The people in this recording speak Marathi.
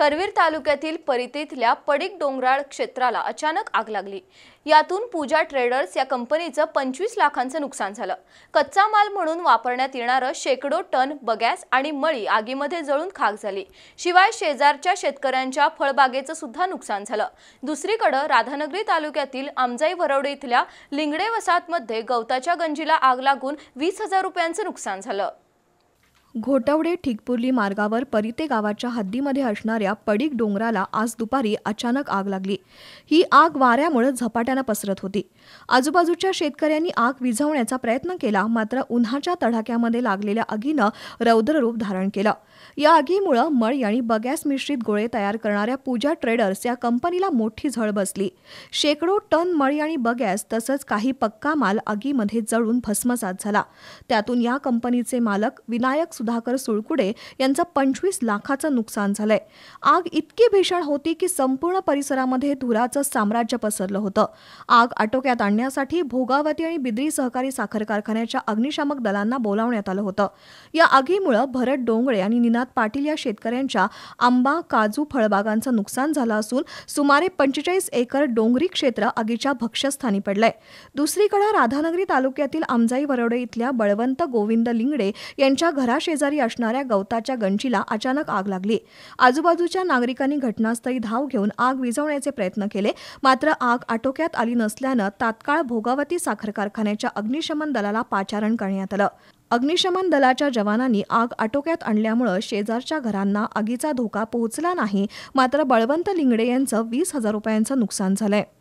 करवीर तालुक्यातील परितीतल्या पडिक डोंगराळ क्षेत्राला अचानक आग लागली यातून पूजा ट्रेडर्स या कंपनीचं पंचवीस लाखांचं नुकसान झालं कच्चा माल म्हणून वापरण्यात येणारं शेकडो टन बगॅस आणि मळी आगीमध्ये जळून खाक झाली शिवाय शेजारच्या शेतकऱ्यांच्या फळबागेचं सुद्धा नुकसान झालं दुसरीकडं राधानगरी तालुक्यातील आमजाई वरवडे इथल्या लिंगडे वसाहतमध्ये गवताच्या गंजीला आग लागून वीस हजार रुपयांचं नुकसान झालं घोटवडे ठिकपुर्ली मार्गावर परिते गावाच्या हद्दीमध्ये असणाऱ्या पडीक डोंगराला आज दुपारी अचानक आग लागली ही आग वाऱ्यामुळे झपाट्यानं पसरत होती आजूबाजूच्या शेतकऱ्यांनी आग विझवण्याचा प्रयत्न केला मात्र उन्हाच्या तडाक्यामध्ये लागलेल्या आगीनं रौद्ररूप धारण केलं या आगीमुळे मळ आणि बगॅस मिश्रित गोळे तयार करणाऱ्या पूजा ट्रेडर्स या कंपनीला मोठी झळ बसली शेकडो टन मळी आणि बगॅस तसंच काही पक्का माल आगीमध्ये जळून भस्मसात झाला त्यातून या कंपनीचे मालक विनायक सुधाकर सुळकुडे यांचं पंचवीस लाखाचं नुकसान झालंय आग इतकी भीषण होती की संपूर्ण परिसरामध्ये धुराचं साम्राज्य पसरलं होतं आग आटोक्यात आणण्यासाठी भोगावती आणि बिद्री सहकारी साखर कारखान्याच्या अग्निशामक दलांना बोलावण्यात आलं होतं या आगीमुळं भरत डोंगळे आणि निनाद पाटील या शेतकऱ्यांच्या आंबा काजू फळबागांचं नुकसान झालं असून सुमारे पंचेचाळीस एकर डोंगरी क्षेत्र आगीच्या भक्ष्यस्थानी पडलंय दुसरीकडे राधानगरी तालुक्यातील आमजाई वरोडे इथल्या बळवंत गोविंद लिंगडे यांच्या घरा शेजारी असणाऱ्या गवताच्या गंजीला अचानक आग लागली आजूबाजूच्या नागरिकांनी घटनास्थळी धाव घेऊन आग विझवण्याचे प्रयत्न केले मात्र आग आटोक्यात आली नसल्यानं तात्काळ भोगावती साखर कारखान्याच्या अग्निशमन दलाला पाचारण करण्यात आलं अग्निशमन दलाच्या जवानांनी आग आटोक्यात आणल्यामुळं शेजारच्या घरांना आगीचा धोका पोहोचला नाही मात्र बळवंत लिंगडे यांचं वीस हजार रुपयांचं नुकसान झालंय